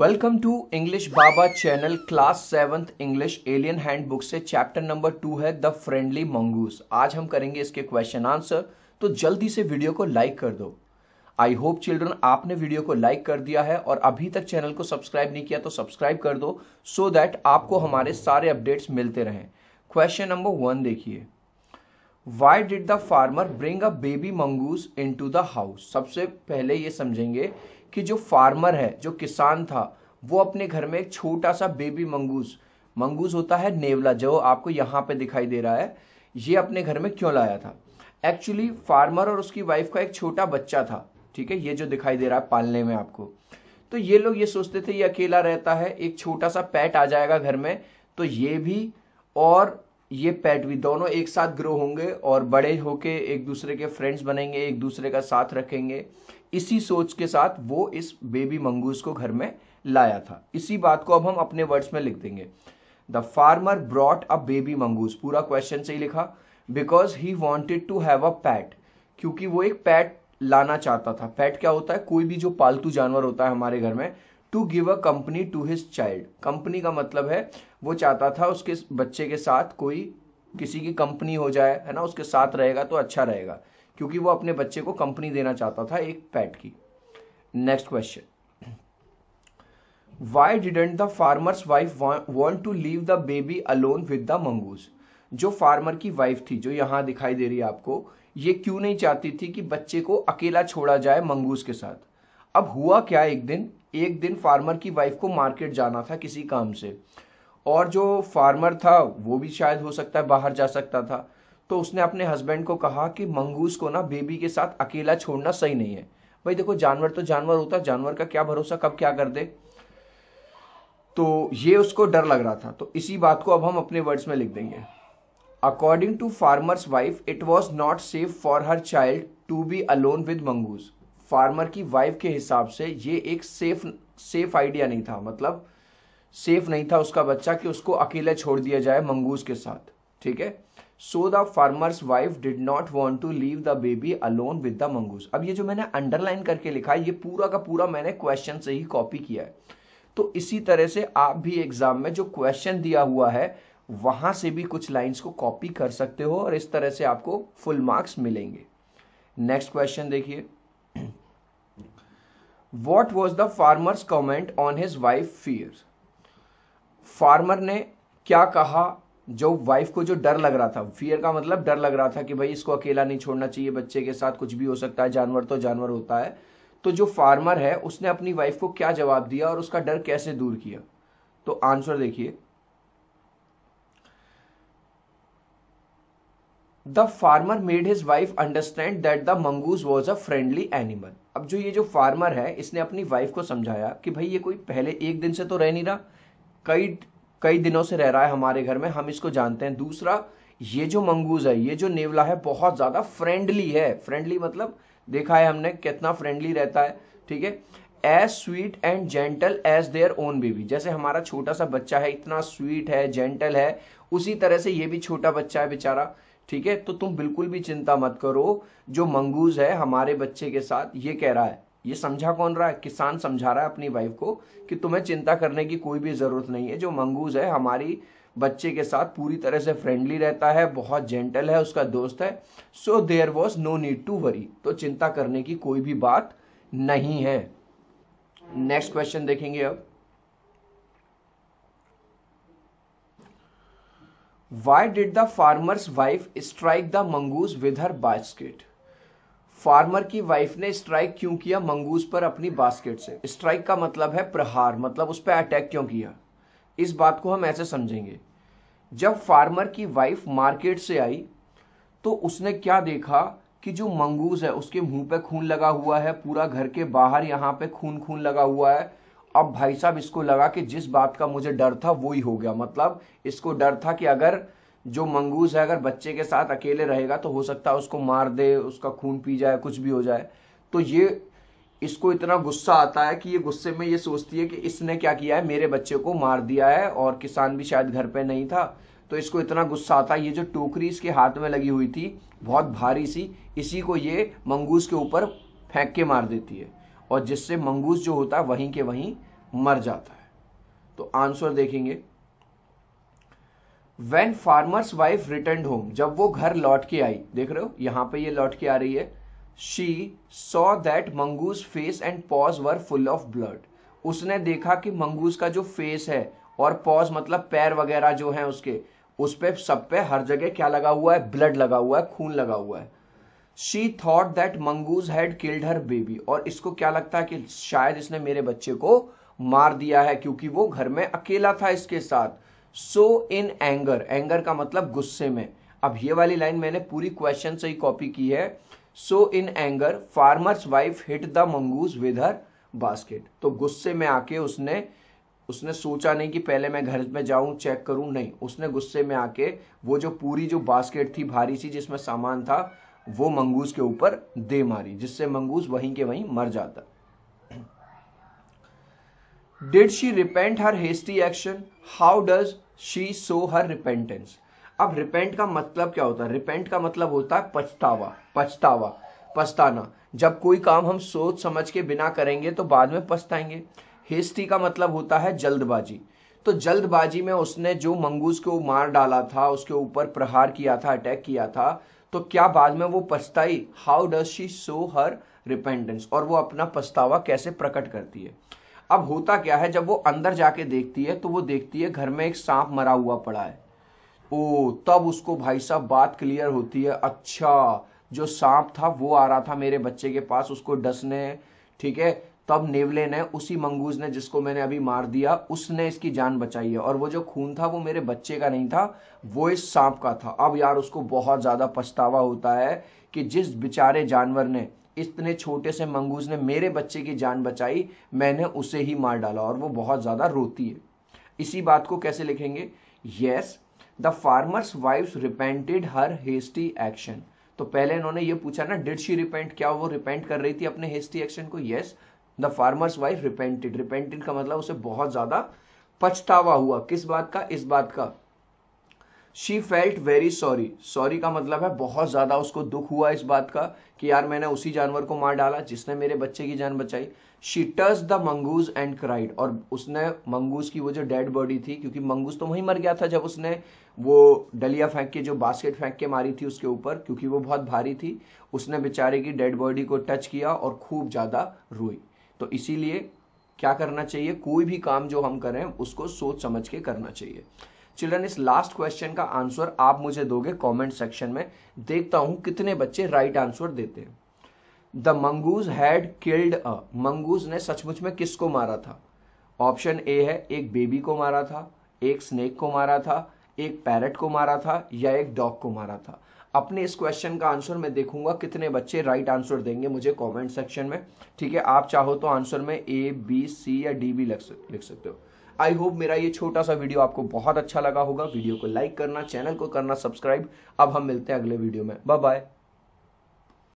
welcome to English Baba channel class seventh English alien handbook से chapter number two है the friendly mongoose आज हम करेंगे इसके क्वेश्चन आंसर तो जल्दी से वीडियो को लाइक कर दो आई होप चिल्ड्रन आपने वीडियो को लाइक कर दिया है और अभी तक चैनल को सब्सक्राइब नहीं किया तो सब्सक्राइब कर दो सो so दैट आपको हमारे सारे अपडेट्स मिलते रहें क्वेश्चन नंबर वन देखिए why did the farmer bring a baby mongoose into the house सबसे पहले ये समझेंगे कि जो फार्मर है जो किसान था वो अपने घर में एक छोटा सा बेबी मंगूस मंगूस होता है नेवला जो आपको यहाँ पे दिखाई दे रहा है ये अपने घर में क्यों लाया था एक्चुअली फार्मर और उसकी वाइफ का एक छोटा बच्चा था ठीक है ये जो दिखाई दे रहा है पालने में आपको तो ये लोग ये सोचते थे ये अकेला रहता है एक छोटा सा पैट आ जाएगा घर में तो ये भी और ये पैट भी दोनों एक साथ ग्रो होंगे और बड़े होके एक दूसरे के फ्रेंड्स बनेंगे एक दूसरे का साथ रखेंगे इसी सोच के साथ वो इस बेबी मंगूस को घर में लाया था इसी बात को अब हम अपने वर्ड्स में लिख देंगे the farmer brought a baby mongoose पूरा क्वेश्चन से ही लिखा because he wanted to have a pet क्योंकि वो एक पैट लाना चाहता था पैट क्या होता है कोई भी जो पालतू जानवर होता है हमारे घर में to give a company to his child company का मतलब है वो चाहता था उसके बच्चे के साथ कोई किसी की कंपनी हो जाए है ना उसके साथ रहेगा तो अच्छा रहेगा क्योंकि वो अपने बच्चे को कंपनी देना चाहता था एक पैट की next question why didn't the farmer's wife want to leave the baby alone with the mongoose जो फार्मर की वाइफ थी जो यहाँ दिखाई दे रही है आपको ये क्यों नहीं चाहती थी कि बच्चे को अकेला छोड़ा जाए मंगूस के साथ अब हुआ क्या एक दिन एक दिन फार्मर की वाइफ को मार्केट जाना था किसी काम से और जो फार्मर था वो भी शायद हो सकता है बाहर जा सकता था तो उसने अपने हस्बैंड को कहा कि मंगूस को ना बेबी के साथ अकेला छोड़ना सही नहीं है भाई देखो जानवर तो जानवर होता है जानवर का क्या भरोसा कब क्या कर दे तो ये उसको डर लग रहा था तो इसी बात को अब हम अपने वर्ड्स में लिख देंगे according to farmer's wife it was not safe for her child to be alone with mongoose farmer की वाइफ के हिसाब से ये एक सेफ सेफ आइडिया नहीं था मतलब सेफ नहीं था उसका बच्चा कि उसको अकेले छोड़ दिया जाए मंगूज के साथ ठीक है so the farmer's wife did not want to leave the baby alone with the mongoose अब ये जो मैंने अंडरलाइन करके लिखा है ये पूरा का पूरा मैंने क्वेश्चन से ही कॉपी किया है तो इसी तरह से आप भी एग्जाम में जो क्वेश्चन दिया हुआ है वहां से भी कुछ लाइन्स को कॉपी कर सकते हो और इस तरह से आपको फुल मार्क्स मिलेंगे नेक्स्ट क्वेश्चन देखिए what was the farmer's comment on his wife fear farmer ने क्या कहा जो वाइफ को जो डर लग रहा था फियर का मतलब डर लग रहा था कि भाई इसको अकेला नहीं छोड़ना चाहिए बच्चे के साथ कुछ भी हो सकता है जानवर तो जानवर होता है तो जो फार्मर है उसने अपनी वाइफ को क्या जवाब दिया और उसका डर कैसे दूर किया तो आंसर देखिए the farmer made his wife understand that the mongoose was a friendly animal अब जो ये जो फार्मर है इसने अपनी वाइफ को समझाया कि भाई ये कोई पहले एक दिन से तो रह नहीं रहा कई कई दिनों से रह रहा है हमारे घर में हम इसको जानते हैं दूसरा ये जो मंगूज है ये जो नेवला है बहुत ज़्यादा फ्रेंडली है फ्रेंडली मतलब देखा है हमने कितना फ्रेंडली रहता है ठीक है as sweet and gentle as their own baby जैसे हमारा छोटा सा बच्चा है इतना स्वीट है जेंटल है उसी तरह से ये भी छोटा बच्चा है बेचारा ठीक है तो तुम बिल्कुल भी चिंता मत करो जो मंगूज है हमारे बच्चे के साथ ये कह रहा है ये समझा कौन रहा है किसान समझा रहा है अपनी वाइफ को कि तुम्हें चिंता करने की कोई भी ज़रूरत नहीं है जो मंगूज है हमारी बच्चे के साथ पूरी तरह से फ्रेंडली रहता है बहुत जेंटल है उसका दोस्त है so there was no need to worry तो चिंता करने की कोई भी बात नहीं है नेक्स्ट क्वेश्चन देखेंगे अब why did the farmer's wife strike the mongoose with her basket farmer की वाइफ ने स्ट्राइक क्यों किया मंगूस पर अपनी बास्केट से स्ट्राइक का मतलब है प्रहार मतलब उस पर अटैक क्यों किया इस बात को हम ऐसे समझेंगे जब फार्मर की वाइफ मार्केट से आई तो उसने क्या देखा कि जो मंगूस है उसके मुंह पे खून लगा हुआ है पूरा घर के बाहर यहाँ पे खून खून लगा हुआ है अब भाई साहब इसको लगा कि जिस बात का मुझे डर था वो ही हो गया मतलब इसको डर था कि अगर जो मंगूस है अगर बच्चे के साथ अकेले रहेगा तो हो सकता है उसको मार दे उसका खून पी जाए कुछ भी हो जाए तो ये इसको इतना गुस्सा आता है कि ये गुस्से में ये सोचती है कि इसने क्या किया है मेरे बच्चे को मार दिया है और किसान भी शायद घर पे नहीं था तो इसको इतना गुस्सा आता है ये जो टोकरी इसके हाथ में लगी हुई थी बहुत भारी सी इसी को ये मंगूस के ऊपर फेंक के मार देती है और जिससे मंगूस जो होता है वहीं के वहीं मर जाता है तो आंसर देखेंगे when farmer's wife return home जब वो घर लौट के आई देख रहे हो यहाँ पे ये लौट के आ रही है she saw that mongoose face and paws were full of blood उसने देखा कि मंगूज का जो फेस है और पॉज मतलब पैर वगैरह जो है उसके उस पे सब पे हर जगह क्या लगा हुआ है ब्लड लगा हुआ है खून लगा हुआ है she thought that mongoose had killed her baby और इसको क्या लगता है कि शायद इसने मेरे बच्चे को मार दिया है क्योंकि वो घर में अकेला था इसके साथ सो इन एंगर एंगर का मतलब गुस्से में अब ये वाली लाइन मैंने पूरी क्वेश्चन से ही कॉपी की है so in anger farmer's wife hit the mongoose with her basket तो गुस्से में आके उसने उसने सोचा नहीं कि पहले मैं घर में जाऊं चेक करूं नहीं उसने गुस्से में आके वो जो पूरी जो बास्केट थी भारी सी जिसमें सामान था वो मंगूज के ऊपर दे मारी जिससे मंगूज वहीं के वहीं मर जाता did she repent her hasty action how does she show her repentance अब रिपेंट का मतलब क्या होता है रिपेंट का मतलब होता है पछतावा पछतावा पछताना जब कोई काम हम सोच समझ के बिना करेंगे तो बाद में पछताएंगे हेस्टी का मतलब होता है जल्दबाजी तो जल्दबाजी में उसने जो मंगूस को मार डाला था उसके ऊपर प्रहार किया था अटैक किया था तो क्या बाद में वो पछताई how does she show her repentance और वो अपना पछतावा कैसे प्रकट करती है अब होता क्या है जब वो अंदर जाके देखती है तो वो देखती है घर में एक सांप मरा हुआ पड़ा है ओ तब उसको भाई साहब बात क्लियर होती है अच्छा जो सांप था वो आ रहा था मेरे बच्चे के पास उसको डसने ठीक है तब नेवले ने उसी मंगूज ने जिसको मैंने अभी मार दिया उसने इसकी जान बचाई है और वो जो खून था वो मेरे बच्चे का नहीं था वो इस सांप का था अब यार उसको बहुत ज़्यादा पछतावा होता है कि जिस बेचारे जानवर ने इतने छोटे से मंगूस ने मेरे बच्चे की जान बचाई मैंने उसे ही मार डाला और वो बहुत ज़्यादा रोती है इसी बात को कैसे लिखेंगे yes the farmer's wife repented her hasty action तो पहले इन्होंने ये पूछा ना डिड शी रिपेंट क्या वो रिपेंट कर रही थी अपने हेस्टी एक्शन को yes the farmer's wife repented repented का मतलब उसे बहुत ज़्यादा पछतावा हुआ किस बात का इस बात का she felt very sorry sorry का मतलब है बहुत ज़्यादा उसको दुख हुआ इस बात का कि यार मैंने उसी जानवर को मार डाला जिसने मेरे बच्चे की जान बचाई she touch the mongoose and cried और उसने मंगूज की वो जो डेड बॉडी थी क्योंकि मंगूज तो वहीं मर गया था जब उसने वो डलिया फेंक के जो बास्केट फेंक के मारी थी उसके ऊपर क्योंकि वो बहुत भारी थी उसने बेचारे की डेड बॉडी को टच किया और खूब ज़्यादा रोई तो इसीलिए क्या करना चाहिए कोई भी काम जो हम करें उसको सोच समझ के करना चाहिए चिल्ड्रन इस लास्ट क्वेश्चन का आंसर आप मुझे दोगे कमेंट सेक्शन में देखता हूं कितने बच्चे राइट right आंसर देते हैं the mongoose had killed a mongoose ने सचमुच में किसको मारा था ऑप्शन ए है एक बेबी को मारा था एक स्नेक को मारा था एक पैरट को मारा था या एक डॉग को मारा था अपने इस क्वेश्चन का आंसर मैं देखूंगा कितने बच्चे राइट आंसर देंगे मुझे कमेंट सेक्शन में ठीक है आप चाहो तो आंसर में ए बी सी या डी भी लिख सकते हो आई होप मेरा ये छोटा सा वीडियो आपको बहुत अच्छा लगा होगा वीडियो को लाइक करना चैनल को करना सब्सक्राइब अब हम मिलते हैं अगले वीडियो में बाय बाय